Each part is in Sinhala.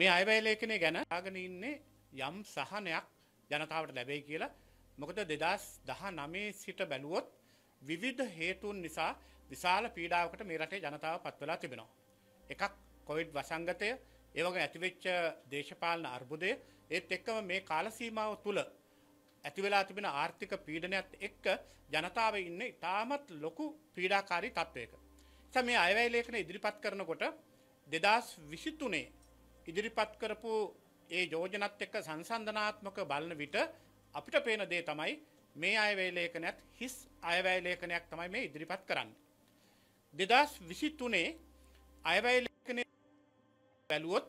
මේ අයවැය ලේඛනය ගැන ආගෙන ඉන්නේ යම් සහනයක් ජනතාවට ලැබෙයි කියලා. මොකද 2019 සිට බැලුවොත් විවිධ හේතුන් නිසා විශාල පීඩාවකට මේ රටේ ජනතාව පත් වෙලා තිබෙනවා. එකක් කොවිඩ් වසංගතය, ඒ වගේ ඇතිවෙච්ච දේශපාලන අර්බුදය, ඒත් එක්කම මේ කාල සීමාව තුල ඇති වෙලා තිබෙන ආර්ථික පීඩනයත් එක්ක ජනතාව ඉන්නේ ඉතාමත් ලොකු පීඩාකාරී තත්ත්වයක. ඉතින් මේ අයවැය ලේඛන ඉදිරිපත් කරනකොට 2023 ඉදිරිපත් කරපු ඒ යෝජනත් එක්ක සංසන්ධනාත්මක බලන විට අපිට පේන දේ තමයි මේ අයවැලේකනැත් හිස් අයවැලේකනයක් තමයි මේ ඉදිරිපත් කරන්න. දෙදස් විසි තුනේ අයවැලේකන පැලුවොත්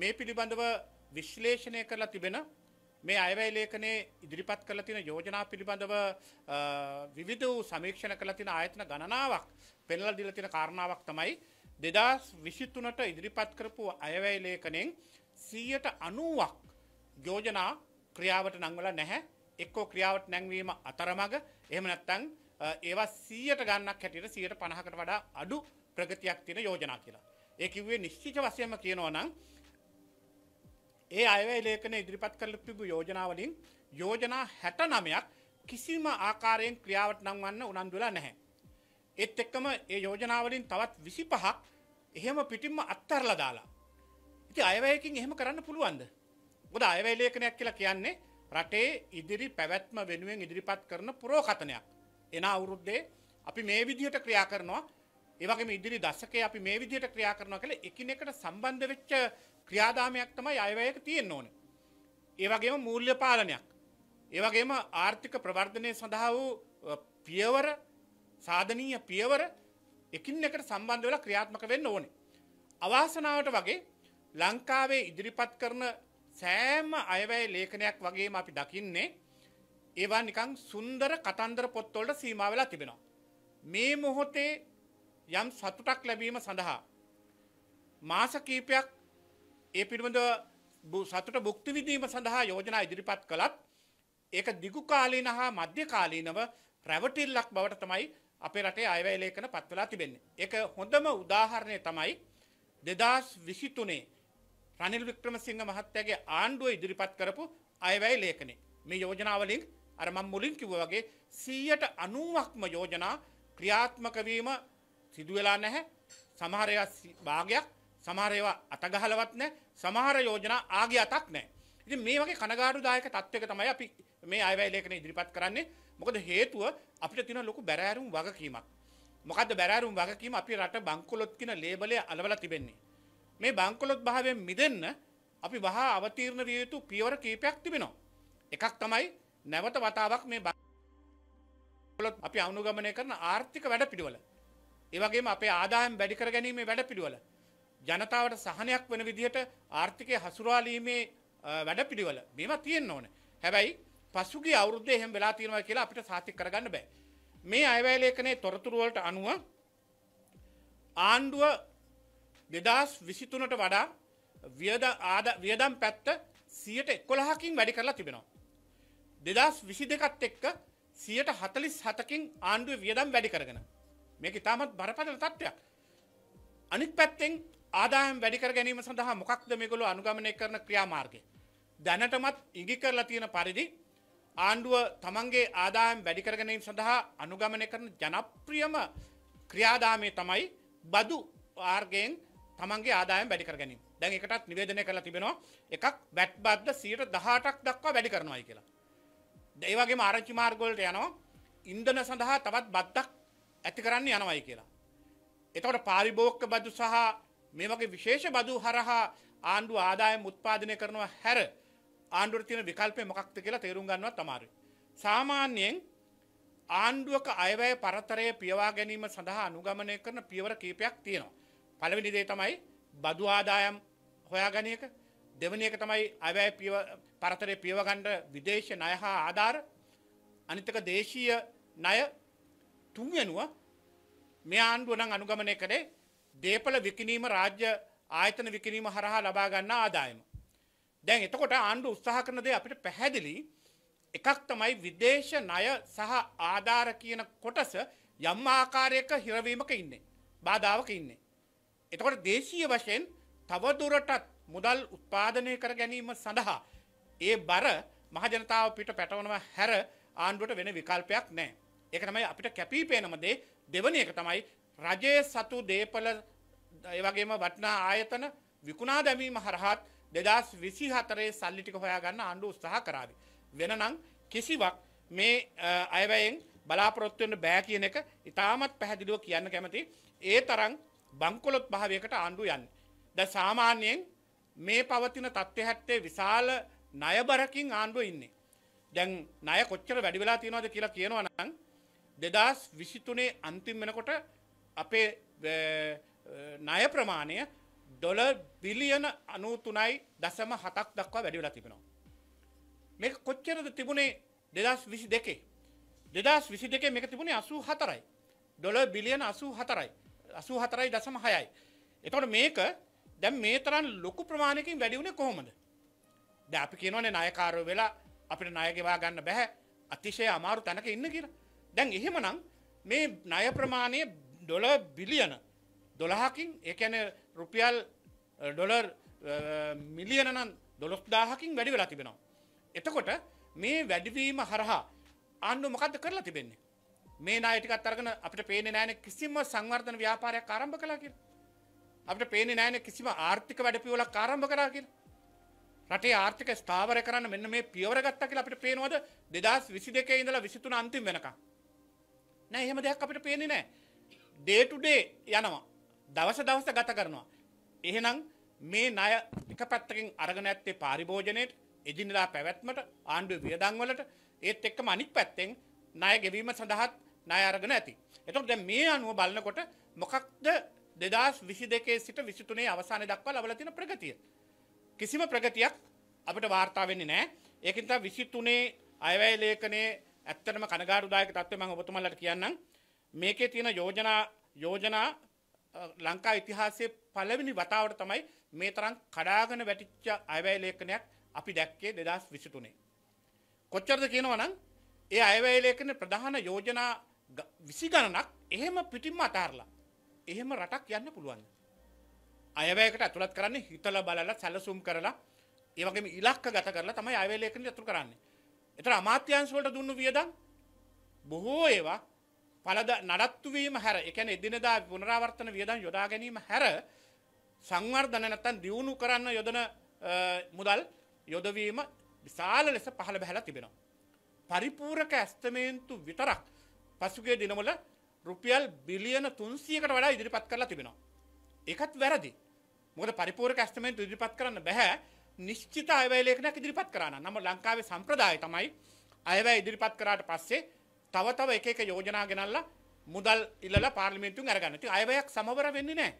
මේ පිළිබඳව විශ්ලේෂණය කරලා තිබෙන මේ අයවැලේකනේ ඉදිරිපත් කළ තින යෝජනා පිළිබඳව විවිධ වූ සමීක්ෂණ කළ තින ආයතන ගණනාවක් පෙනල දිල තින කාරණාවක් තමයි දෙදස් විසිත්තුනට ඉදිරිපත් කරපු අයවැයි ලේකනෙන් සීයට අනුවක් යෝජනා ක්‍රියාවට නංවල නැහැ එක්කෝ ක්‍රියාවට නැංවීම අතරමඟ එහමනැත්තං ඒවා සීයට ගන්නක් හැටියට සීයට පණහකට වඩා අඩු ප්‍රගතියක් තින යෝජනා කියලා. ඒකිවේ නිශ්චිච වසයම කියනවා නම් ඒ අයවැයි ලේකන ඉදිරිපත් කරල තිබු යෝජනාවලින් යෝජනා හැට නමයක් කිසිම ආකාරයෙන් ක්‍රියාවට නංවන්න උනන්දුලා නැහැ. ඒත් එක්කම ඒ යෝජනාවලින් තවත් විසි පහක් එහෙම පිටිම්ම අත්තරල දාලා. ඉති අයවයකින් එහෙම කරන්න පුළුවන්ද. ගොද අයවැලේකනයක් කියලා කියන්නේ රටේ ඉදිරි පැවැත්ම වෙනුවෙන් ඉදිරිපත් කරන පුරෝකතනයක්. එන අවුරුද්දේ අපි මේ විදිහට ක්‍රියා කරනවා ඒවගේ ඉදිරි දසකේ අපි මේ විදිහට ක්‍රියා කරනවා කළ එකිනෙකට සම්බන්ධ වෙච්ච ක්‍රියාදාමයක් තමයි අයවයක තියෙන් ඕන. ඒවගේම මූල්්‍ය පාලනයක්. ඒවගේම ආර්ථික ප්‍රවර්ධනය සඳහා වූ පියවර සාධනීය පියවර එකින් එකට සම්බන්ධ වෙලා ක්‍රියාත්මක වෙන්න ඕනේ. අවාසනාවට වගේ ලංකාවේ ඉදිරිපත් කරන සෑම අයවැය ලේඛනයක් වගේම අපි දකින්නේ ඒවා නිකං සුන්දර කතන්දර පොත්වලට සීමා වෙලා තිබෙනවා. මේ මොහොතේ යම් සතුටක් ලැබීම සඳහා මාස කීපයක් ඒ පිළිබඳ සතුට භුක්ති විඳීම සඳහා යෝජනා ඉදිරිපත් කළත් ඒක දිගු කාලීන හා මධ්‍ය කාලීනව රැවටිල්ලක් බවට තමයි අපේ රටේ අයවැය ලේඛන පත් වෙලා තිබෙන්නේ. ඒක හොඳම උදාහරණය තමයි 2023 රනිල් වික්‍රමසිංහ මහත්තයාගේ ආණ්ඩුව ඉදිරිපත් කරපු අයවැය ලේඛනේ. මේ යෝජනාවලින් අර මම මුලින් කිව්වා වගේ 190ක්ම යෝජනා ක්‍රියාත්මක වීම සිදු වෙලා නැහැ. සමහර ඒවා භාගයක්, සමහර ඒවා අතගහලවත් නැහැ. සමහර යෝජනා ආගේ අතක් නැහැ. ඉතින් මේ වගේ කනගාටුදායක තත්ත්වයක තමයි අපි මේ අයවැය ලේඛන ඉදිරිපත් කරන්නේ. මොකද හේතුව අපිට තියෙන ලොකු බැරෑරුම් වගකීමක්. මොකද බැරෑරුම් වගකීම අපි රට බංකොලොත් කියන ලේබලය අලවලා තිබෙන්නේ. මේ බංකොලොත් භාවයෙන් මිදෙන්න අපි වහා අවතීර්ණ විය යුතු පියවර කීපයක් තිබෙනවා. එකක් තමයි නැවත වතාවක් මේ බංකොලොත් අපි අනුගමනය කරන ආර්ථික වැඩ පිළිවෙල. ඒ වගේම අපේ ආදායම් වැඩි කර ගැනීමේ වැඩ පිළිවෙල. ජනතාවට සහනයක් වෙන විදිහට ආර්ථිකය හසුරවාලීමේ වැඩ පිළිවෙල මේවා තියෙන්න ඕන. හැබැයි පසුගේ අවුද්ධ එහෙම වෙලා තියෙනවා කියලා අපිට සාතික කරගන්න බෑ. මේ අයවැලේකනේ තොරතුරුවලට අනුව ආණ්ඩුව දෙදස් විසිතුනට වඩා වියද ආද වියදම් පැත්ත සියට එක්කොළහකින් වැඩි කරලා තිබෙනවා. දෙදස් විසි දෙකත් එක්ක සියට හතලිස් හතකින් ආණ්ඩුව වියදම් වැඩි කරගෙන. මේක ඉතාමත් බරපදල තත්ත්වයක්. අනිත් පැත්තෙන් ආදායම් වැඩිකර ගැනීම සඳහා මොකක්ද මේකොළු අනුගමනය කරන ක්‍රියාමාර්ගය. දැනටමත් ඉඟි කරලා තියෙන පරිදි ආණ්ඩුව තමන්ගේ ආදායම් වැඩිකරගනීම සඳහා අනුගමනය කරන ජනප්‍රියම ක්‍රියාදාමය තමයි බදු ආර්ගයෙන් තමන්ගේ ආදායම් වැඩිකරගනීම දැන් එකටත් නිවේදනය කරලා තිබෙනවා එකක් වැට් බද්ධ සීට දහටක් දක්වා වැඩි කරනවායි කියලා. දෙවගේ ආරංචි මාර්ගොලට යනවා ඉන්දන සඳහා තවත් බද්දක් ඇති කරන්න යනවයි කියලා. එතකට පාරිභෝක්ක බදු සහ මේ වගේ විශේෂ බදු හරහා ආණ්ඩු ආදායම් උත්පාදනය කරනවා හැර ආණ්ඩුවට තියෙන විකල්පය මොකක්ද කියලා තේරුම් ගන්නවත් අමාරුයි. සාමාන්‍යයෙන් ආණ්ඩුවක අයවැය පරතරය පියවා ගැනීම සඳහා අනුගමනය කරන පියවර කීපයක් තියෙනවා. පළවෙනි දේ තමයි බදු ආදායම් හොයාගැනීම එක. දෙවෙනි එක තමයි අයවැය පරතරය පියව ගන්න විදේශ ණය හා ආධාර. අනිත් එක දේශීය ණය. තුන්වෙනුව මේ ආණ්ඩුව නම් අනුගමනය කළේ දේපල විකිණීම රාජ්‍ය ආයතන විකිණීම හරහා ලබා ගන්න ආදායම. දැන් එතකොට ආණ්ඩු උත්සාහ කරන දේ අපිට පැහැදිලි එකක් තමයි විදේශ ණය සහ ආධාර කියන කොටස යම් ආකාරයක හිරවීමක ඉන්නේ බාධාවක ඉන්නේ එතකොට දේශීය වශයෙන් තවදුරටත් මුදල් උත්පාදනය කර ගැනීම සඳහා ඒ බර මහජනතාව පිට පැටවනවා හැර ආණ්ඩුවට වෙන විකල්පයක් නැහැ ඒක තමයි අපිට කැපිපේනම දේ දෙවන එක තමයි රජයේ සතු දේපල ඒ වගේම වටනා ආයතන විකුණා දැමීම හරහාත් දෙදස් විසි හතරේ සල්ලිටික හොයාගන්න ආණ්ඩු උත්සාහ කරාද. වෙනනම් කිසිවක් මේ අයවයෙන් බලාපොරොත්තුවන්න බෑ කියන එක ඉතාමත් පැහැදිලුව කියන්න කැමති ඒ තරම් බංකොලොත් භාවයකට ආණ්ඩු යන්න. ද සාමාන්‍යයෙන් මේ පවතින තත්ත්ව හැත්තේ විශාල නයබරකින් ආණ්ඩුව ඉන්නේ. දැන් නය කොච්චර වැඩි වෙලා තියෙනවද කියලා කියනවා නම් දෙදස් විසිතුනේ අන්තිම් වෙනකොට අපේ ණය ප්‍රමාණය ඩොලර් බිලියන අනූතුනයි දසම හතක් දක්වා වැඩිවෙලා තිබෙනවා. මේ කොච්චරද තිබුණේ දෙදස් විසි දෙකේ දෙදස් විසි දෙකේ මේක තිබුණේ අසූ හතරයි ඩොල බිලියන අසූ හතරයි අසූ හතරයි දසම හයයි. එතවට මේක දැම් මේ තරන් ලොකු ප්‍රමාණයකින් වැඩිවුණේ කොහොමද. ද අපි කියනවනේ නායකාරෝ වෙලා අපිට ණයගෙවා ගන්න බැහැ අතිශය අමාරු තැනක ඉන්න කියර දැන් එහෙමනම් මේ ණය ප්‍රමාණය ඩොල බිලියන දොළහකින් ඒකැන රුපියල් ඩොලර් මිලියනන් දොළොස් දාහකින් වැඩි වෙලා තිබෙනවා. එතකොට මේ වැඩිවීම හරහා ආණ්ඩු මොකක්ද කරලා තිබෙන්නේ. මේ නායටිකත් අරගෙන අපට පේන නෑන කිසිම සංවර්ධන ව්‍යාපාරයක් ආරම්භ කලාකිර. අපට පේන නෑන කිසිම ආර්ථික වැඩපියවල කාරම්භ කරාකිර. රටේ ආර්ථික ස්ථාවර කරන්න මෙන්න මේ පියවර ගත්තා කියලා අපිට පේනවද දෙදස් විසි දෙකේ ඉඳලා විසිතුන අන්තිම වෙනකම්. නෑ එහෙම දෙයක් අපිට පේන්නේ නෑ. ඩේටුඩේ යනවා දවස දවස ගත කරනවා. එහෙනම් මේ ණය එක පැත්තකින් අරගෙන ඇත්තේ පාරිභෝජනයේට, එදිනදා පැවැත්මට, ආණ්ඩුවේ වියදම් වලට, ඒත් එක්කම අනිත් පැත්තෙන් ණය ගෙවීම සඳහාත් ණය අරගෙන ඇති. එතකොට දැන් මේ අනුව බලනකොට මොකක්ද 2022 සිට 23 අවසානයේ දක්වා ලබලා තියෙන ප්‍රගතිය? කිසිම ප්‍රගතියක් අපිට වාර්තා වෙන්නේ නැහැ. ඒකින් තමයි 23 අයවැය ලේඛනයේ ඇත්තටම කනගාටුදායක තත්ත්වය මම ඔබතුමාලට කියන්නම්. මේකේ තියෙන යෝජනා යෝජනා ලංකා ඉතිහාසයේ පළවෙනි වතාවට තමයි මේ තරම් කඩාගෙන වැටිච්ච අයවැය ලේඛනයක් අපි දැක්කේ 2023. කොච්චරද කියනවනම් ඒ අයවැය ලේඛන ප්‍රධාන යෝජනා 20 ගණනක් එහෙම පිටින්ම අතහැරලා එහෙම රටක් යන්න පුළුවන්. අයවැයකට ඇතුළත් කරන්නේ හිතලා බලලා සැලසුම් කරලා ඒ වගේම ඉලක්ක ගත කරලා තමයි අයවැය ලේඛනය ඇතුළු කරන්නේ. ඒතර අමාත්‍යාංශ වලට දුන්නු වියදම් බොහෝ ඒවා පළද නඩත්තුවීම හැර එකැන එදිනදා ගුණරාවර්තන වියදන් යොදා ගැනීම හැර සංවර්ධන නැත්තන් දියුණු කරන්න යොදන මුදල් යොදවීම විශාල ලෙස පහළ බැහැලා තිබෙනවා. පරිපූරක ඇස්තමේන්තු විතරක් පසුගේ දිනවල රුපියල් බිලියන තුන්සියකට වඩා ඉදිරිපත් කරලා තිබෙනවා. එකත් වැරදි. මොකද පරිපූරක ඇස්තමේන්තු ඉදිරිපත් කරන්න බැහැ නිශ්චිත අයවැය ලේඛනයක් ඉදිරිපත් කරන්න. නම ලංකාවේ සම්ප්‍රදාය තමයි අයවැය ඉදිරිපත් කරාට පස්සේ තව තව එක එක යෝජනා ගෙනල්ලා මුදල් ඉල්ල පාර්ලිමෙන්තුන් අරගන්න ති අයවයක් සමවර වෙන්න නෑ.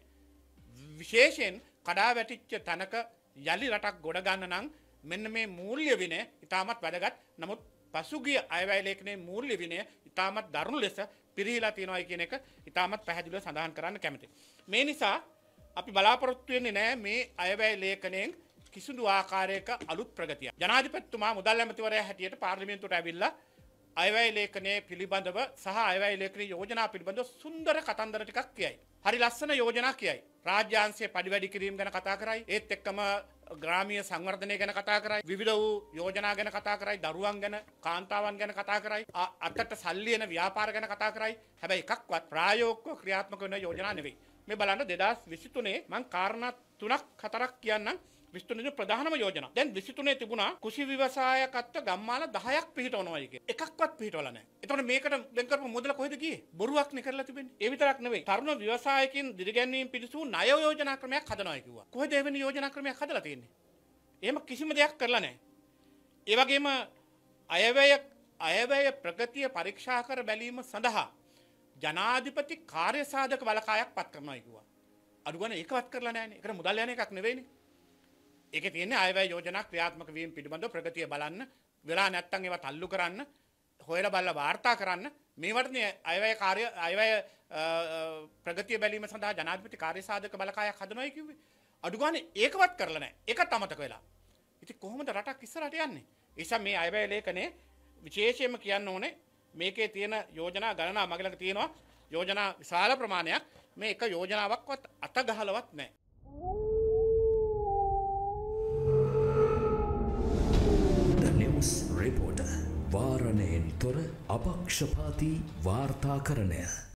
විශේෂයෙන් කඩා වැටිච්ච තැනක යළි රටක් ගොඩගන්න නං මෙන්න මේ මූල්්‍ය වින ඉතාමත් වැදගත් නමුත් පසුගිය අයවැලේකනේ මූල්්‍ය විනය ඉතාමත් දරුණු ලෙස පිරිහිලා තියෙනවායි කියන එක ඉතාමත් පැහැදිල සඳහන් කරන්න කැමති. මේ නිසා අපි බලාපොරොත්තුවෙන්නේ නෑ මේ අයවැයි ලේකනයෙන් කිසිදු ආකාරයක අලුත් ප්‍රගතිය ජනාධිපත්තුමා මුදල් ඇමතිවරය හැටියට පාර්ලිමෙන්තුට ඇවිල්ලා අයවැයි ලේඛනය පිළිබඳව සහ අයවැයි ලේඛන යෝජනා පිළිබඳව සුන්දර කතන්දර ටිකක් කියයි. හරි ලස්සන යෝජනා කියයි. රාජ්‍යාංශයේ පරිවැඩි කිරීම ගැන කතා කරයි. ඒත් එක්කම ග්‍රාමීය සංවර්ධනය ගැන කතා කරයි. විවිධ වූ යෝජනා ගැන කතා කරයි. දරුවන් ගැන, කාන්තාවන් ගැන කතා කරයි. අතට සල්ලි එන ව්‍යාපාර ගැන කතා කරයි. හැබැයි එකක්වත් ප්‍රායෝගිකව ක්‍රියාත්මක වෙන යෝජනා නෙවෙයි. මේ බලන්න 2023 මං කාරණා තුනක් හතරක් කියන්නම්. විස්තුනද ප්‍රධානම යෝජනා. දැන් 23 තිබුණා කුසි ව්‍යවසායකත්ව ගම්මාන 10ක් පිහිටවනවායි කිය. එකක්වත් පිහිටවලා නැහැ. එතකොට මේකට දැන් කරපු මුදල කොහෙද ගියේ? බොරුවක් නේ කරලා තිබෙන්නේ. ඒ විතරක් නෙවෙයි. තරුණ ව්‍යවසායකින් දිරිගැන්වීම පිළිසූ ණය යෝජනා ක්‍රමයක් හදනවා කිව්වා. කොහෙද එවැනි යෝජනා ක්‍රමයක් හදලා තියෙන්නේ? එහෙම කිසිම දෙයක් කරලා නැහැ. ඒ වගේම අයවැය අයවැය ප්‍රගතිය පරීක්ෂා කර බැලීම සඳහා ජනාධිපති කාර්ය සාධක බලකායක් පත් කරනවා කිව්වා. අඩු ගන්න ඒකවත් කරලා නැහැ නේ. ඒකට මුදල් යන එකක් නෙවෙයිනේ. එක තියෙන අයවැය යෝජනා ක්‍රියාත්මක වීම පිළිබඳව ප්‍රගතිය බලන්න වෙලා නැත්තම් ඒවා තල්ලු කරන්න හොයලා බලලා වාර්තා කරන්න මේවට මේ අයවැය කාර්ය අයවැය ප්‍රගතිය බැලීම සඳහා ජනාධිපති කාර්ය සාධක බලකායක් හදනවයි කිව්වේ අඩු ගානේ ඒකවත් කරලා නැහැ ඒකත් අමතක වෙලා ඉතින් කොහොමද රටක් ඉස්සරහට යන්නේ එනිසා මේ අයවැය ලේඛනයේ විශේෂයෙන්ම කියන්න ඕනේ මේකේ තියෙන යෝජනා ගණනාව මගලක තියෙනවා යෝජනා විශාල ප්‍රමාණයක් මේ එක යෝජනාවක්වත් අත ගහලවත් නැහැ अपक्षपाती वार्ताकरण